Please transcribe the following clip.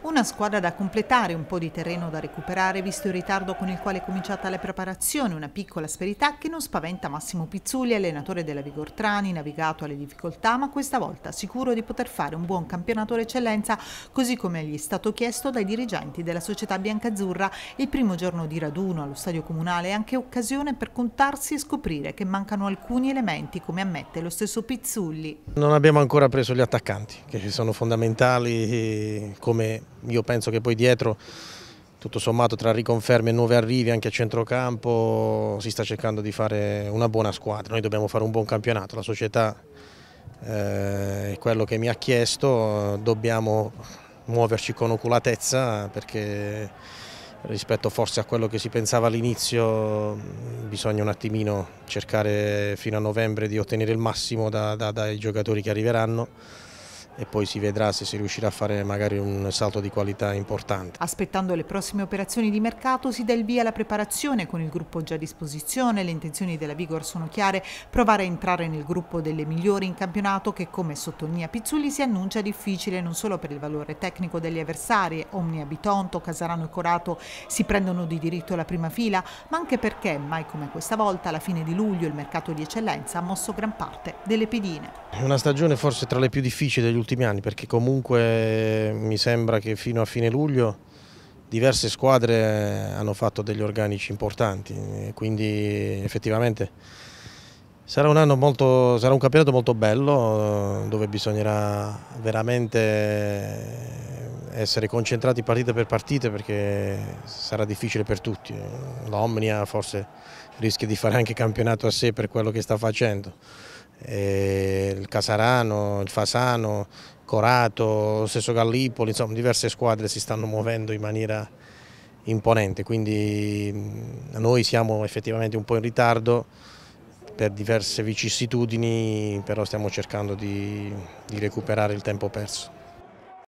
Una squadra da completare, un po' di terreno da recuperare visto il ritardo con il quale è cominciata la preparazione, una piccola asperità che non spaventa Massimo Pizzulli, allenatore della Vigortrani, navigato alle difficoltà, ma questa volta sicuro di poter fare un buon campionato eccellenza, così come gli è stato chiesto dai dirigenti della società biancazzurra. Il primo giorno di raduno allo stadio comunale è anche occasione per contarsi e scoprire che mancano alcuni elementi, come ammette lo stesso Pizzulli. Non abbiamo ancora preso gli attaccanti, che ci sono fondamentali eh, come io penso che poi dietro tutto sommato tra riconferme e nuovi arrivi anche a centrocampo si sta cercando di fare una buona squadra, noi dobbiamo fare un buon campionato, la società eh, è quello che mi ha chiesto, dobbiamo muoverci con oculatezza perché rispetto forse a quello che si pensava all'inizio bisogna un attimino cercare fino a novembre di ottenere il massimo da, da, dai giocatori che arriveranno e poi si vedrà se si riuscirà a fare magari un salto di qualità importante. Aspettando le prossime operazioni di mercato si dà il via alla preparazione con il gruppo già a disposizione, le intenzioni della Vigor sono chiare, provare a entrare nel gruppo delle migliori in campionato che come sottolinea Pizzulli si annuncia difficile non solo per il valore tecnico degli avversari, Omnia Bitonto, Casarano e Corato si prendono di diritto la prima fila, ma anche perché mai come questa volta alla fine di luglio il mercato di eccellenza ha mosso gran parte delle pedine. È una stagione forse tra le più difficili degli ultimi anni perché comunque eh, mi sembra che fino a fine luglio diverse squadre hanno fatto degli organici importanti, eh, quindi effettivamente sarà un, molto, sarà un campionato molto bello eh, dove bisognerà veramente essere concentrati partita per partita perché sarà difficile per tutti. L'Omnia forse rischia di fare anche campionato a sé per quello che sta facendo. Eh, il Casarano, il Fasano, Corato, lo stesso Gallipoli, insomma diverse squadre si stanno muovendo in maniera imponente, quindi mm, noi siamo effettivamente un po' in ritardo per diverse vicissitudini, però stiamo cercando di, di recuperare il tempo perso.